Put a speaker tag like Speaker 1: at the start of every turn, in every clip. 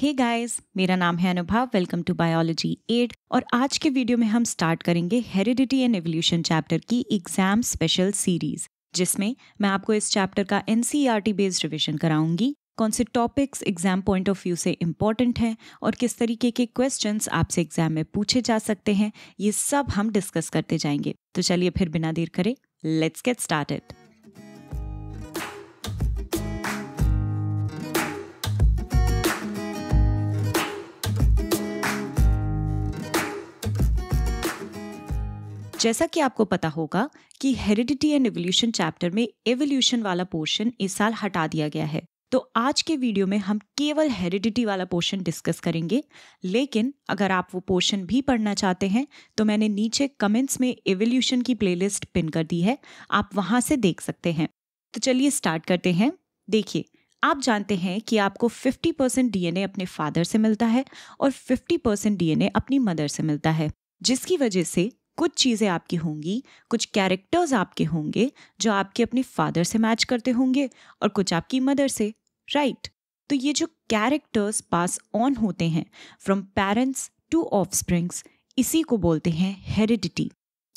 Speaker 1: Hey guys मेरा नाम है अनुभव वेलकम टू बायोलॉजी एड और आज के वीडियो में हम स्टार्ट करेंगे हेरिडिटी एंड एवोल्यूशन चैप्टर की एग्जाम स्पेशल सीरीज जिसमें मैं आपको इस चैप्टर का एनसीईआरटी बेस्ड रिवीजन कराऊंगी कौन से topics exam point of view से इम्पॉर्टेंट हैं और किस तरीके के क्वेश्चंस आपसे एग्जाम में पूछे जा सकते हैं ये सब हम डिस्कस करते जाएंगे तो चलिए फिर बिना देर करें लेट्स गेट स्टार्टेड जैसा कि आपको पता होगा कि हेरिडिटी एंड एवोल्यूशन चैप्टर में एवोल्यूशन वाला पोर्शन इस साल हटा दिया गया है तो आज के वीडियो में हम केवल हेरिडिटी वाला पोर्शन डिस्कस करेंगे लेकिन अगर आप वो पोर्शन भी पढ़ना चाहते हैं तो मैंने नीचे कमेंट्स में एवोल्यूशन की प्लेलिस्ट पिन कर दी है आप वहां से देख सकते हैं तो चलिए स्टार्ट करते हैं देखिए आप जानते हैं कि आपको 50 परसेंट डी अपने फादर से मिलता है और 50 परसेंट डी अपनी मदर से मिलता है जिसकी वजह से कुछ चीज़ें आपकी होंगी कुछ कैरेक्टर्स आपके होंगे जो आपके अपने फादर से मैच करते होंगे और कुछ आपकी मदर से राइट right? तो ये जो कैरेक्टर्स पास ऑन होते हैं फ्रॉम पेरेंट्स टू स्प्रिंग्स इसी को बोलते हैं हेरिडिटी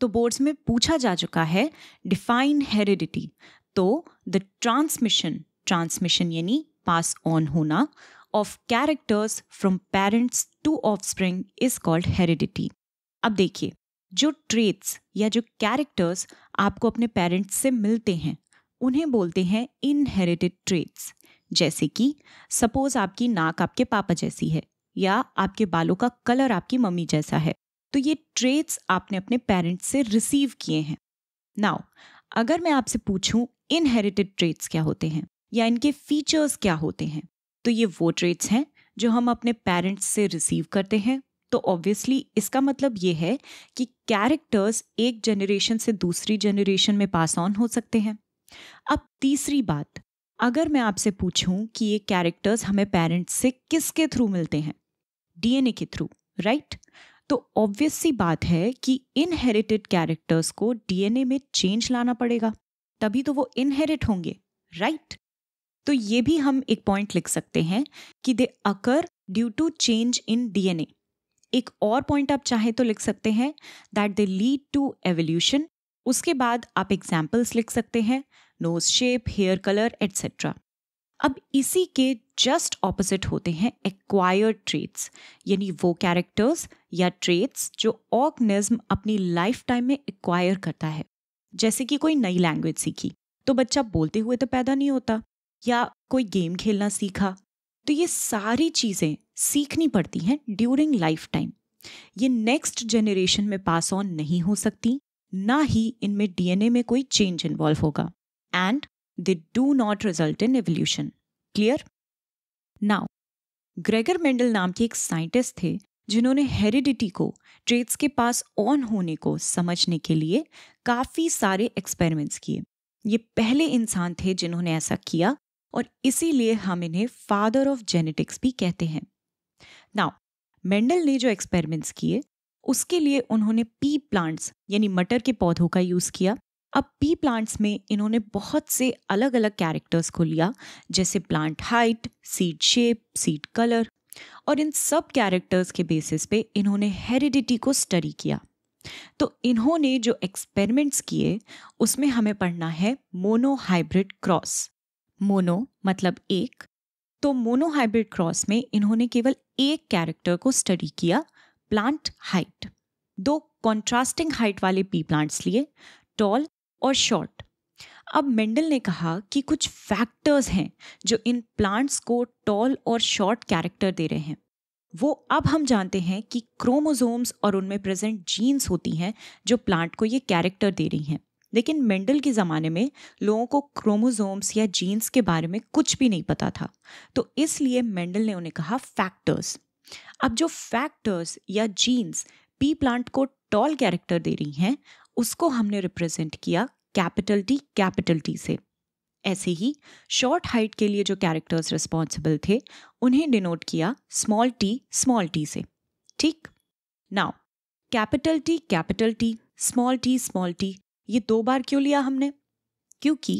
Speaker 1: तो बोर्ड्स में पूछा जा चुका है डिफाइन हेरिडिटी तो द ट्रांसमिशन ट्रांसमिशन यानी पास ऑन होना of characters from parents to spring is called heredity अब देखिए जो ट्रेट्स या जो कैरेक्टर्स आपको अपने पेरेंट्स से मिलते हैं उन्हें बोलते हैं इनहेरिटेड ट्रेट्स जैसे कि सपोज आपकी नाक आपके पापा जैसी है या आपके बालों का कलर आपकी मम्मी जैसा है तो ये ट्रेट्स आपने अपने पेरेंट्स से रिसीव किए हैं नाउ अगर मैं आपसे पूछूं इनहेरिटेड ट्रेट्स क्या होते हैं या इनके फीचर्स क्या होते हैं तो ये वो ट्रेट्स हैं जो हम अपने पेरेंट्स से रिसीव करते हैं तो ऑब्वियसली इसका मतलब ये है कि कैरेक्टर्स एक जनरेशन से दूसरी जनरेशन में पास ऑन हो सकते हैं अब तीसरी बात अगर मैं आपसे पूछूं कि ये कैरेक्टर्स हमें पेरेंट्स से किसके थ्रू मिलते हैं डीएनए के थ्रू राइट तो ऑब्वियस सी बात है कि इनहेरिटेड कैरेक्टर्स को डीएनए में चेंज लाना पड़ेगा तभी तो वो इनहेरिट होंगे राइट तो ये भी हम एक पॉइंट लिख सकते हैं कि they occur due to change in DNA एक और पॉइंट आप चाहें तो लिख सकते हैं that they lead to evolution उसके बाद आप एग्जाम्पल्स लिख सकते हैं nose shape hair colour etcetera अब इसी के जस्ट ऑपोजिट होते हैं एक्वायर्ड ट्रेट्स यानी वो कैरेक्टर्स या ट्रेट्स जो ऑर्गनिज्म अपनी लाइफ टाइम में एक्वायर करता है जैसे कि कोई नई लैंग्वेज सीखी तो बच्चा बोलते हुए तो पैदा नहीं होता या कोई गेम खेलना सीखा तो ये सारी चीज़ें सीखनी पड़ती हैं ड्यूरिंग लाइफ टाइम ये नेक्स्ट जनरेशन में पास ऑन नहीं हो सकती ना ही इनमें डीएनए में कोई चेंज इन्वॉल्व होगा and they do not result in evolution clear now Gregor Mendel नाम के एक साइंटिस्ट थे जिन्होंने हेरिडिटी को ट्रेड्स के पास ऑन होने को समझने के लिए काफ़ी सारे एक्सपेरिमेंट्स किए ये पहले इंसान थे जिन्होंने ऐसा किया और इसीलिए हम इन्हें फादर ऑफ जेनेटिक्स भी कहते हैं नाउ मेंडल ने जो एक्सपेरिमेंट्स किए उसके लिए उन्होंने पी प्लांट्स यानी मटर के पौधों का यूज़ किया अब पी प्लांट्स में इन्होंने बहुत से अलग अलग कैरेक्टर्स को लिया जैसे plant height seed shape seed colour और इन सब कैरेक्टर्स के बेसिस पे इन्होंने हेरिडिटी को स्टडी किया तो इन्होंने जो एक्सपेरिमेंट्स किए उसमें हमें पढ़ना है मोनोहाइब्रिड क्रॉस मोनो मतलब एक तो मोनोहाइब्रिड क्रॉस में इन्होंने केवल एक कैरेक्टर को स्टडी किया प्लांट हाइट दो कॉन्ट्रास्टिंग हाइट वाले पी प्लांट्स लिए टॉल और शॉर्ट अब मेंडल ने कहा कि कुछ फैक्टर्स हैं जो इन प्लांट्स को टॉल और शॉर्ट कैरेक्टर दे रहे हैं वो अब हम जानते हैं कि क्रोमोजोम्स और उनमें प्रेजेंट जीन्स होती हैं जो प्लांट को ये कैरेक्टर दे रही हैं लेकिन मेंडल के ज़माने में लोगों को क्रोमोसोम्स या जीन्स के बारे में कुछ भी नहीं पता था तो इसलिए मेंडल ने उन्हें कहा फैक्टर्स अब जो फैक्टर्स या जीन्स पी प्लांट को टॉल कैरेक्टर दे रही हैं उसको हमने रिप्रेजेंट किया कैपिटल टी कैपिटल टी से ऐसे ही शॉर्ट हाइट के लिए जो कैरेक्टर्स रिस्पॉन्सिबल थे उन्हें डिनोट किया स्मॉल टी स्मॉल टी से ठीक now capital T capital T small T small T ये दो बार क्यों लिया हमने क्योंकि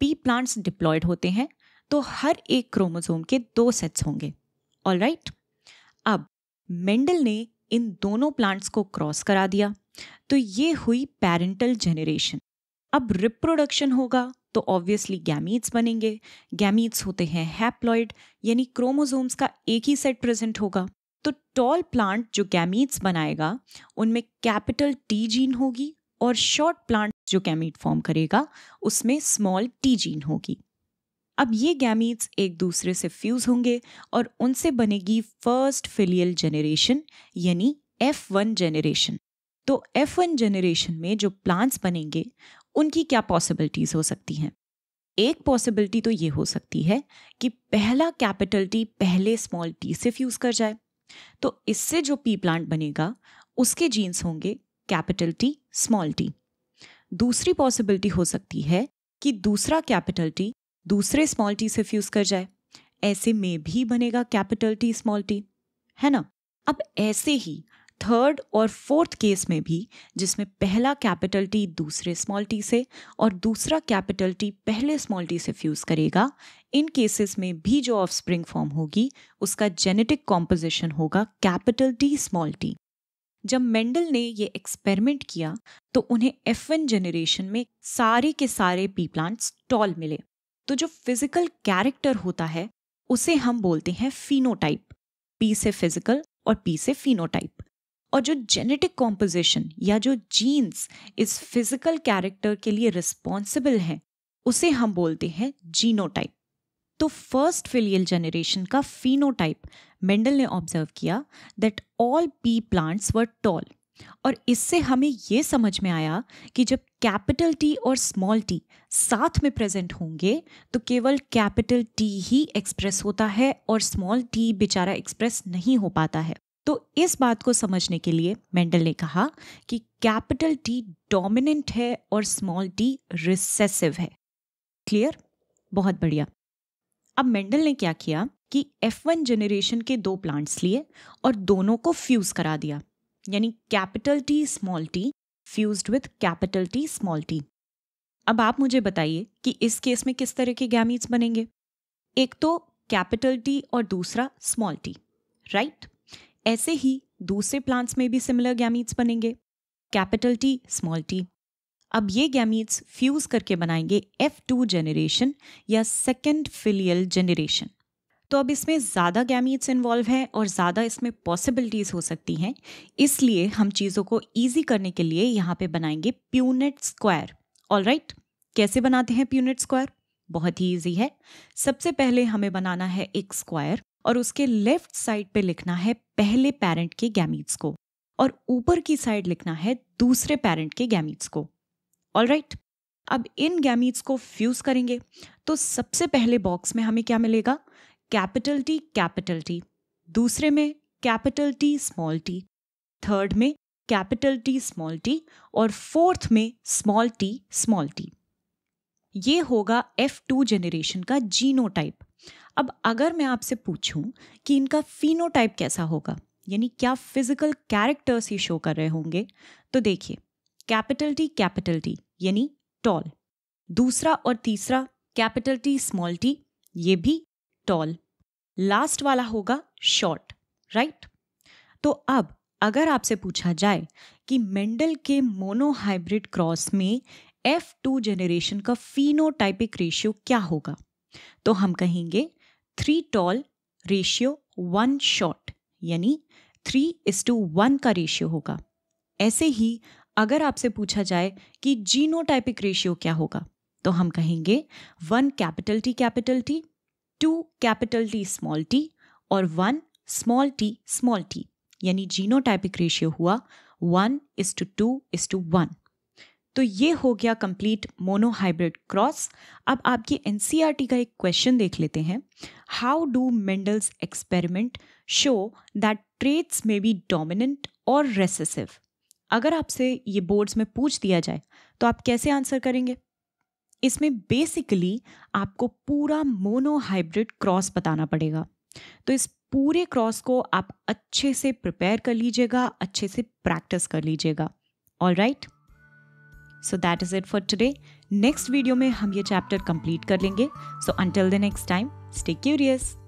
Speaker 1: पी प्लांट्स डिप्लॉयड होते हैं तो हर एक क्रोमोसोम के दो सेट्स होंगे ऑल राइट अब मेंडल ने इन दोनों प्लांट्स को क्रॉस करा दिया तो ये हुई पेरेंटल जेनरेशन अब रिप्रोडक्शन होगा तो ऑब्वियसली गैमीट्स बनेंगे गैमीट्स होते हैं हैप्लॉयड यानी क्रोमोसोम्स का एक ही सेट प्रेजेंट होगा तो टॉल प्लांट जो गैमीट्स बनाएगा उनमें कैपिटल टी जीन होगी और शॉर्ट प्लांट जो गैमीट फॉर्म करेगा उसमें स्मॉल टी जीन होगी अब ये गैमीट्स एक दूसरे से फ्यूज होंगे और उनसे बनेगी फर्स्ट फिलियल जनरेशन यानी एफ वन जनरेशन तो एफ वन जनरेशन में जो प्लांट्स बनेंगे उनकी क्या पॉसिबिलिटीज़ हो सकती हैं एक पॉसिबिलिटी तो ये हो सकती है कि पहला कैपिटल टी पहले स्मॉल टी से फ्यूज़ कर जाए तो इससे जो पी प्लांट बनेगा उसके जीन्स होंगे कैपिटल टी स्मॉल टी दूसरी पॉसिबिलिटी हो सकती है कि दूसरा कैपिटल टी दूसरे स्मॉल टी से फ्यूज कर जाए ऐसे में भी बनेगा कैपिटल टी स्मॉल टी है ना अब ऐसे ही थर्ड और फोर्थ केस में भी जिसमें पहला कैपिटल टी दूसरे स्मॉल टी से और दूसरा कैपिटल टी पहले स्मॉल टी से फ्यूज करेगा इन केसेस में भी जो ऑफ स्प्रिंग फॉर्म होगी उसका जेनेटिक कॉम्पोजिशन होगा कैपिटल टी स्मॉल टी जब मेंडल ने ये एक्सपेरिमेंट किया तो उन्हें एफ वन जनरेशन में सारे के सारे पी प्लांट्स टॉल मिले तो जो फिजिकल कैरेक्टर होता है उसे हम बोलते हैं फिनोटाइप पी से फिजिकल और पी से फिनोटाइप और जो जेनेटिक कॉम्पोजिशन या जो जीन्स इस फिजिकल कैरेक्टर के लिए रिस्पॉन्सिबल हैं उसे हम बोलते हैं जीनोटाइप तो फर्स्ट फिलियल जनरेशन का फीनोटाइप मेंडल ने ऑब्जर्व किया that all pea plants were tall और इससे हमें ये समझ में आया कि जब कैपिटल टी और स्मॉल टी साथ में प्रेजेंट होंगे तो केवल कैपिटल टी ही एक्सप्रेस होता है और स्मॉल टी बेचारा एक्सप्रेस नहीं हो पाता है तो इस बात को समझने के लिए मेंडल ने कहा कि कैपिटल टी डोमिनेंट है और स्मॉल टी रिसेसिव है क्लियर बहुत बढ़िया अब मेंडल ने क्या किया कि एफ वन जनरेशन के दो प्लांट्स लिए और दोनों को फ्यूज करा दिया यानी capital T small T fused with capital T small T अब आप मुझे बताइए कि इस केस में किस तरह के गैमीट्स बनेंगे एक तो कैपिटल टी और दूसरा स्मॉल टी राइट ऐसे ही दूसरे प्लांट्स में भी सिमिलर गैमीट्स बनेंगे कैपिटल टी स्मॉल टी अब ये गैमीट्स फ्यूज करके बनाएंगे एफ टू जेनरेशन या सेकेंड फिलियल जेनरेशन तो अब इसमें ज़्यादा गैमीट्स इन्वॉल्व हैं और ज़्यादा इसमें पॉसिबिलिटीज़ हो सकती हैं इसलिए हम चीज़ों को ईजी करने के लिए यहाँ पे बनाएंगे प्यूनेट स्क्वायर ऑल राइट कैसे बनाते हैं प्यूनिट स्क्वायर बहुत ही ईजी है सबसे पहले हमें बनाना है एक स्क्वायर और उसके लेफ्ट साइड पे लिखना है पहले पेरेंट के गैमीट्स को और ऊपर की साइड लिखना है दूसरे पेरेंट के गैमीट्स को ऑल right, अब इन गैमीट्स को फ्यूज करेंगे तो सबसे पहले बॉक्स में हमें क्या मिलेगा कैपिटल टी कैपिटल टी दूसरे में capital T small T third में कैपिटल टी स्मॉल टी और फोर्थ में स्मॉल टी स्मॉल टी ये होगा एफ टू जेनरेशन का जीनोटाइप अब अगर मैं आपसे पूछूं कि इनका फिनोटाइप कैसा होगा यानी क्या फिजिकल कैरेक्टर्स ही शो कर रहे होंगे तो देखिए कैपिटल टी कैपिटल टी यानी टॉल दूसरा और तीसरा कैपिटल टी स्मॉल टी ये भी टॉल लास्ट वाला होगा शॉर्ट राइट तो अब अगर आपसे पूछा जाए कि मेंडल के मोनोहाइब्रिड क्रॉस में एफ टू जेनरेशन का टाइपिक रेशियो क्या होगा तो हम कहेंगे three tall ratio one short यानी थ्री इज टू वन का रेशियो होगा ऐसे ही अगर आपसे पूछा जाए कि जीनोटाइपिक रेशियो क्या होगा तो हम कहेंगे one capital T capital T two capital T small T और one small T small T यानी जीनोटाइपिक रेशियो हुआ one is to two two to to one ये हो गया कंप्लीट मोनोहाइब्रिड क्रॉस अब आपकी एन e का एक क्वेश्चन देख लेते हैं how do Mendel's experiment show that traits may be dominant और रेसेसिव अगर आपसे ये बोर्ड्स में पूछ दिया जाए तो आप कैसे आंसर करेंगे इसमें बेसिकली आपको पूरा मोनोहाइब्रिड क्रॉस बताना पड़ेगा तो इस पूरे क्रॉस को आप अच्छे से प्रिपेयर कर लीजिएगा अच्छे से प्रैक्टिस कर लीजिएगा all right so that is it for today next video में हम ये चैप्टर कंप्लीट कर लेंगे so until the next time stay curious